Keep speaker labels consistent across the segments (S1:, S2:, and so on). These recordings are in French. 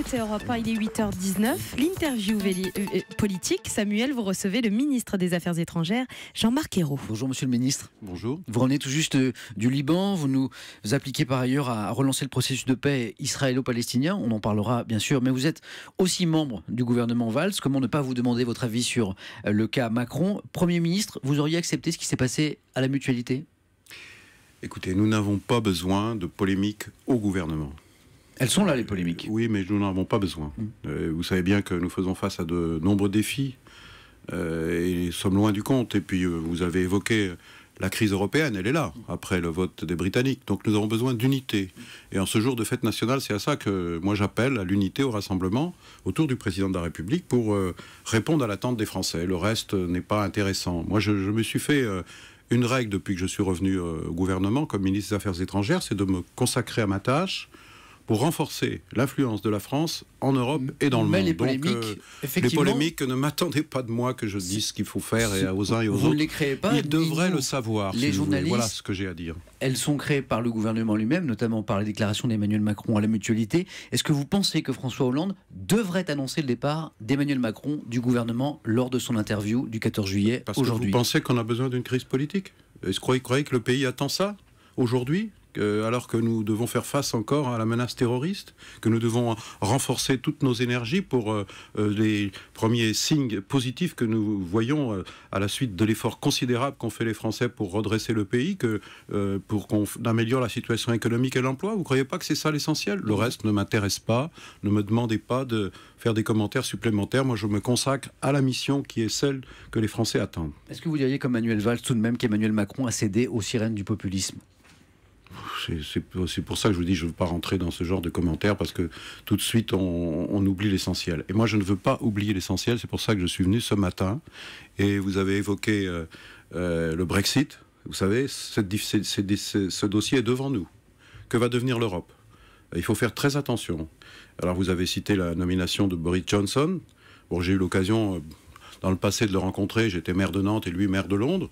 S1: écoutez Europe 1, il est 8h19. L'interview euh, euh, politique, Samuel, vous recevez le ministre des Affaires étrangères, Jean-Marc Ayrault. Bonjour Monsieur le ministre. Bonjour. Vous revenez tout juste euh, du Liban, vous nous appliquez par ailleurs à relancer le processus de paix israélo-palestinien, on en parlera bien sûr, mais vous êtes aussi membre du gouvernement Valls, comment ne pas vous demander votre avis sur le cas Macron Premier ministre, vous auriez accepté ce qui s'est passé à la mutualité
S2: Écoutez, nous n'avons pas besoin de polémique au gouvernement. Elles sont là, les polémiques. Oui, mais nous n'en avons pas besoin. Mm. Euh, vous savez bien que nous faisons face à de nombreux défis euh, et sommes loin du compte. Et puis, euh, vous avez évoqué la crise européenne, elle est là, après le vote des Britanniques. Donc nous avons besoin d'unité. Et en ce jour de fête nationale, c'est à ça que moi j'appelle à l'unité au rassemblement autour du président de la République pour répondre à l'attente des Français. Le reste n'est pas intéressant. Moi je, me suis fait une règle depuis que je suis revenu au gouvernement comme ministre des Affaires étrangères, c'est de me consacrer à ma tâche pour renforcer l'influence de la France en Europe et dans le monde. Euh, les polémiques, ne m'attendez pas de moi que je dise ce qu'il faut faire et aux uns et aux autres. Vous ne les créez pas. Ils devraient le savoir. Les journalistes, voilà ce que j'ai à dire. Elles
S1: sont créées par le gouvernement lui-même, notamment par les déclarations d'Emmanuel Macron à la mutualité. Est-ce que vous pensez que François Hollande devrait annoncer le départ d'Emmanuel Macron du gouvernement lors de son interview du 14 juillet aujourd'hui Parce que vous
S2: pensez qu'on a besoin d'une crise politique Est-ce que vous croyez que le pays attend ça aujourd'hui alors que nous devons faire face encore à la menace terroriste, que nous devons renforcer toutes nos énergies pour euh, euh, les premiers signes positifs que nous voyons euh, à la suite de l'effort considérable qu'ont fait les Français pour redresser le pays, pour qu'on améliore la situation économique et l'emploi. Vous ne croyez pas que c'est ça l'essentiel Le reste ne m'intéresse pas, ne me demandez pas de faire des commentaires supplémentaires. Moi, je me consacre à la mission qui est celle que les Français attendent. Est-ce que vous diriez, comme Manuel Valls, tout de même qu'Emmanuel Macron a cédé aux sirènes du populisme c'est pour ça que je vous dis, je ne veux pas rentrer dans ce genre de commentaires parce que tout de suite on, oublie l'essentiel. Et moi, je ne veux pas oublier l'essentiel. C'est pour ça que je suis venu ce matin. Et vous avez évoqué euh, euh, le Brexit. Vous savez, ce, dossier est devant nous. Que va devenir l'Europe Il faut faire très attention. Alors, vous avez cité la nomination de Boris Johnson. j'ai eu l'occasion euh, dans le passé de le rencontrer. J'étais maire de Nantes et lui maire de Londres.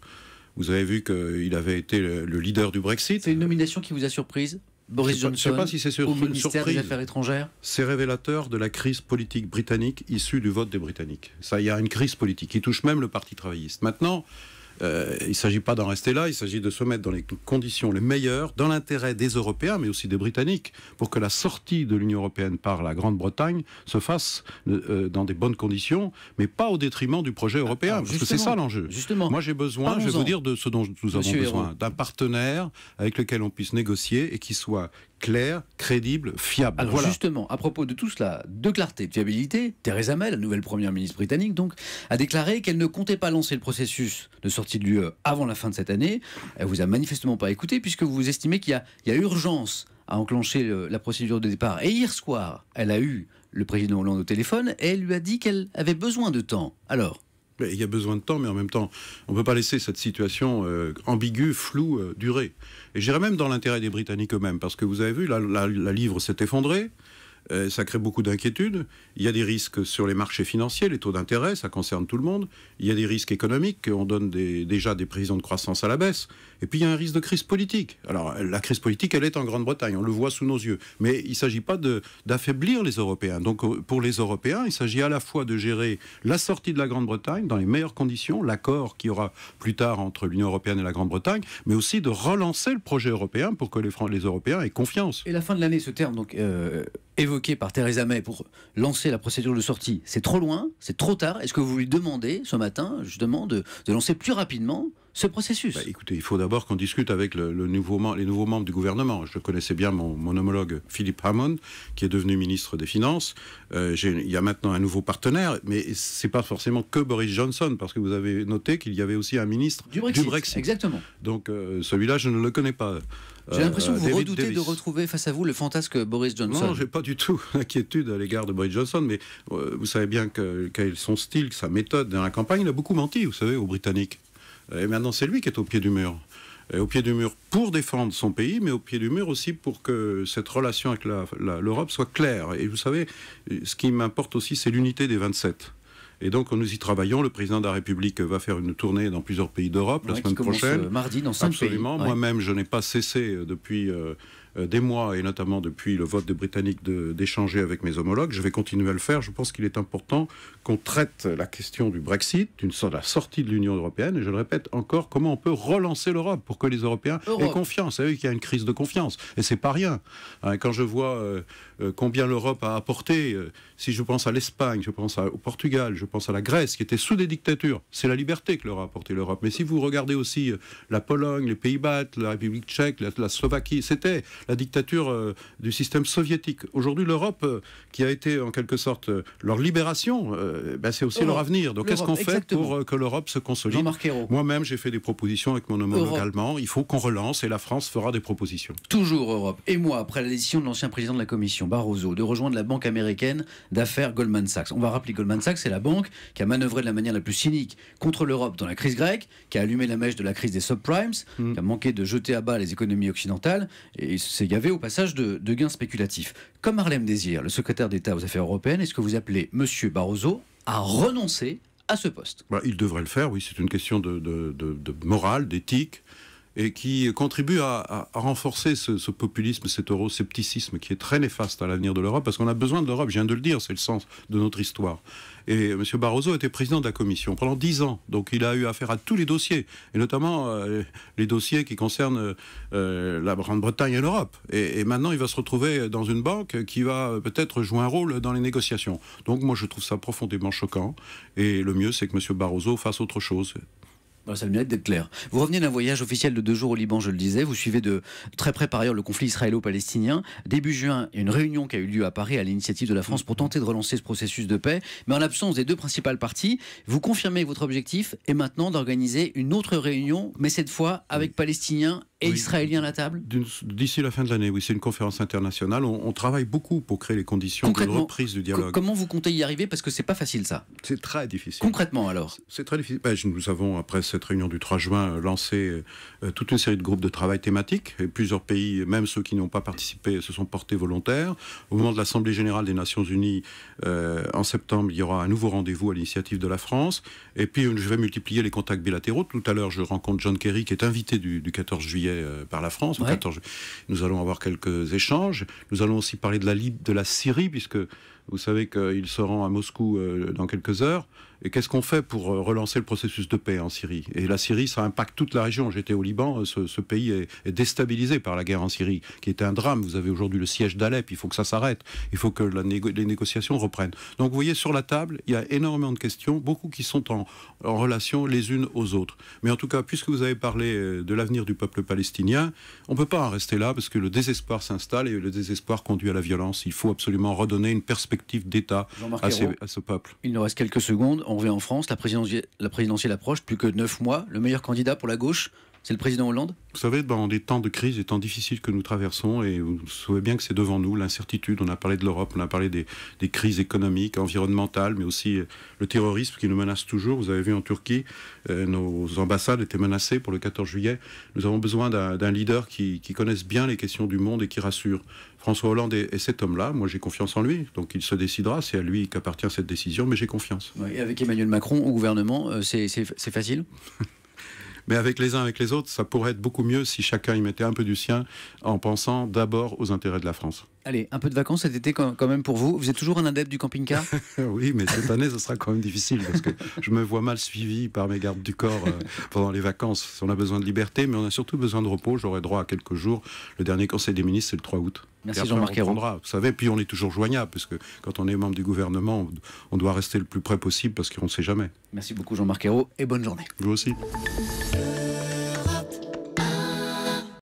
S2: Vous avez vu qu'il avait été le, leader du Brexit. C'est une nomination qui vous a surprise Boris je Johnson, sais pas si c'est au ministère des Affaires étrangères C'est révélateur de la crise politique britannique issue du vote des Britanniques. Ça, il y a une crise politique qui touche même le Parti travailliste. Maintenant, euh, il ne s'agit pas d'en rester là, il s'agit de se mettre dans les conditions les meilleures, dans l'intérêt des Européens, mais aussi des Britanniques, pour que la sortie de l'Union Européenne par la Grande-Bretagne se fasse euh, euh, dans des bonnes conditions, mais pas au détriment du projet ah, européen, parce que c'est ça l'enjeu. Moi j'ai besoin, je vais vous dire, de ce dont nous avons besoin, d'un partenaire avec lequel on puisse négocier et qui soit — Claire, crédible, fiable. Alors justement, à propos de tout cela, de clarté, de
S1: fiabilité, Theresa May, la nouvelle première ministre britannique, donc, a déclaré qu'elle ne comptait pas lancer le processus de sortie de l'UE avant la fin de cette année. Elle vous a manifestement pas écouté puisque vous estimez qu'il y, a urgence à enclencher la procédure de départ. Et hier soir, elle a eu le président Hollande au
S2: téléphone et elle lui a dit qu'elle avait besoin de temps. Alors il y a besoin de temps, mais en même temps, on ne peut pas laisser cette situation euh, ambiguë, floue, euh, durer. Et j'irais même dans l'intérêt des Britanniques eux-mêmes, parce que vous avez vu, la livre s'est effondrée. Euh, ça crée beaucoup d'inquiétudes. Il y a des risques sur les marchés financiers, les taux d'intérêt, ça concerne tout le monde. Il y a des risques économiques, on donne déjà des prévisions de croissance à la baisse. Et puis il y a un risque de crise politique. Alors la crise politique, elle est en Grande-Bretagne, on le voit sous nos yeux. Mais il ne s'agit pas d'affaiblir les Européens. Donc euh, pour les Européens, il s'agit à la fois de gérer la sortie de la Grande-Bretagne dans les meilleures conditions, l'accord qu'il y aura plus tard entre l'Union Européenne et la Grande-Bretagne, mais aussi de relancer le projet européen pour que les, les Européens aient confiance. Et la fin de l'année se termine donc euh, Évoqué par Theresa May pour lancer la
S1: procédure de sortie, c'est trop loin, c'est trop tard. Est-ce que vous lui demandez ce matin, justement, de, de lancer plus rapidement
S2: ce processus bah, Écoutez, il faut d'abord qu'on discute avec le, nouveau, les nouveaux membres du gouvernement. Je connaissais bien mon, homologue Philippe Hammond, qui est devenu ministre des Finances. Euh, il y a maintenant un nouveau partenaire, mais c'est pas forcément que Boris Johnson, parce que vous avez noté qu'il y avait aussi un ministre du Brexit. Exactement. Donc euh, celui-là, je ne le connais pas. Euh, j'ai l'impression que vous redoutez de
S1: retrouver face à vous le fantasque Boris Johnson. Non, j'ai
S2: pas du tout d'inquiétude à l'égard de Boris Johnson, mais euh, vous savez bien que, est son style, sa méthode dans la campagne. Il a beaucoup menti, vous savez, aux Britanniques. Et maintenant, c'est lui qui est au pied du mur. Et au pied du mur pour défendre son pays, mais au pied du mur aussi pour que cette relation avec l'Europe soit claire. Et vous savez, ce qui m'importe aussi, c'est l'unité des 27. Et donc, nous y travaillons. Le président de la République va faire une tournée dans plusieurs pays d'Europe la semaine prochaine. Euh, mardi dans Absolument. Moi-même, je n'ai pas cessé euh, depuis euh, euh, des mois, et notamment depuis le vote des Britanniques, d'échanger avec mes homologues. Je vais continuer à le faire. Je pense qu'il est important qu'on traite la question du Brexit, d'une la sortie de l'Union européenne, et je le répète encore, comment on peut relancer l'Europe pour que les Européens aient confiance. Vous savez qu'il y a une crise de confiance, et c'est pas rien. Hein, quand je vois euh, euh, combien l'Europe a apporté, si je pense à l'Espagne, je pense au Portugal, je pense à la Grèce, qui était sous des dictatures, c'est la liberté que leur a apporté l'Europe. Mais si vous regardez aussi la Pologne, les Pays-Bas, la République tchèque, la, la Slovaquie, c'était la dictature euh, du système soviétique. Aujourd'hui, l'Europe, euh, qui a été en quelque sorte euh, leur libération, ben, c'est aussi leur avenir. Donc qu'est-ce qu'on fait pour que l'Europe se consolide Moi-même, j'ai fait des propositions avec mon homologue allemand. Il faut qu'on relance et la France fera des propositions.
S1: Toujours Europe. Et moi, après la décision de l'ancien président de la Commission, Barroso, de rejoindre la banque américaine d'affaires Goldman Sachs. On va rappeler Goldman Sachs, c'est la banque qui a manœuvré de la manière la plus cynique contre l'Europe dans la crise grecque, qui a allumé la mèche de la crise des subprimes, mm. qui a manqué de jeter à bas les économies occidentales. Et il gavé au passage de, gains spéculatifs. Comme Harlem Désir, le secrétaire d'État aux Affaires européennes, est-ce que vous
S2: appelez M. Barroso à renoncer à ce poste bah, Il devrait le faire, oui, c'est une question de morale, d'éthique et qui contribue à, renforcer ce, populisme, cet euroscepticisme qui est très néfaste à l'avenir de l'Europe, parce qu'on a besoin de l'Europe, je viens de le dire, c'est le sens de notre histoire. Et M. Barroso était président de la Commission pendant dix ans, donc il a eu affaire à tous les dossiers, et notamment euh, les dossiers qui concernent euh, la Grande-Bretagne et l'Europe. Et, et, maintenant, il va se retrouver dans une banque qui va peut-être jouer un rôle dans les négociations. Donc moi, je trouve ça profondément choquant, et le mieux, c'est que M. Barroso fasse autre chose. Bah, ça le d'être clair. Vous revenez d'un voyage officiel de deux jours au Liban, je le disais. Vous suivez de très près par ailleurs le conflit
S1: israélo-palestinien. Début juin, une réunion qui a eu lieu à Paris à l'initiative de la France pour tenter de relancer ce processus de paix. Mais en l'absence des deux principales parties, vous confirmez votre objectif est maintenant d'organiser une autre réunion, mais cette fois avec Palestiniens et Israélien à la table
S2: D'ici la fin de l'année, oui, c'est une conférence internationale. On, travaille beaucoup pour créer les conditions de reprise du dialogue. comment
S1: vous comptez y arriver Parce que c'est pas facile ça. C'est très difficile.
S2: Concrètement alors C'est très difficile. Ben, nous avons, après cette réunion du 3 juin, euh, lancé euh, euh, toute une série de groupes de travail thématiques. Et plusieurs pays, même ceux qui n'ont pas participé, se sont portés volontaires. Au moment de l'Assemblée générale des Nations Unies, en septembre, il y aura un nouveau rendez-vous à l'initiative de la France. Et puis, je vais multiplier les contacts bilatéraux. Tout à l'heure, je rencontre John Kerry, qui est invité du 14 juillet euh, par la France. nous allons avoir quelques échanges. Nous allons aussi parler de la, de la Syrie, puisque vous savez qu'il se rend à Moscou euh, dans quelques heures. Et qu'est-ce qu'on fait pour euh, relancer le processus de paix en Syrie Et la Syrie, ça impacte toute la région. J'étais au Liban, euh, ce, pays est, déstabilisé par la guerre en Syrie, qui était un drame. Vous avez aujourd'hui le siège d'Alep, il faut que ça s'arrête, il faut que la les négociations reprennent. Donc vous voyez, sur la table, il y a énormément de questions, beaucoup qui sont en, en relation les unes aux autres. Mais en tout cas, puisque vous avez parlé de l'avenir du peuple palestinien, on ne peut pas en rester là, parce que le désespoir s'installe et le désespoir conduit à la violence. Il faut absolument redonner une perspective d'État à, ce peuple. Il nous reste quelques secondes. On revient en France. La présidentielle, la présidentielle approche. Plus que neuf mois.
S1: Le meilleur candidat pour la gauche, c'est le président Hollande
S2: Vous savez, dans des temps de crise, des temps difficiles que nous traversons, et vous savez bien que c'est devant nous l'incertitude. On a parlé de l'Europe, on a parlé des, crises économiques, environnementales, mais aussi euh, le terrorisme qui nous menace toujours. Vous avez vu en Turquie, euh, nos ambassades étaient menacées pour le 14 juillet. Nous avons besoin d'un leader qui, connaisse bien les questions du monde et qui rassure. François Hollande est, cet homme-là. Moi, j'ai confiance en lui. Donc, il se décidera. C'est à lui qu'appartient cette décision, mais j'ai confiance. et avec Emmanuel Macron au gouvernement, euh, c'est facile mais avec les uns, avec les autres, ça pourrait être beaucoup mieux si chacun y mettait un peu du sien en pensant d'abord aux intérêts de la France. Allez, un peu de vacances cet été quand même pour vous. Vous êtes toujours un adepte du camping-car Oui, mais cette année, ce sera quand même difficile parce que je me vois mal suivi par mes gardes du corps euh, pendant les vacances. On a besoin de liberté, mais on a surtout besoin de repos. J'aurai droit à quelques jours. Le dernier Conseil des ministres, c'est le 3 août. Merci Jean-Marc Vous savez, puis on est toujours joignable parce que quand on est membre du gouvernement, on doit rester le plus près possible parce qu'on ne sait jamais. Merci beaucoup Jean-Marc et bonne journée. Vous aussi.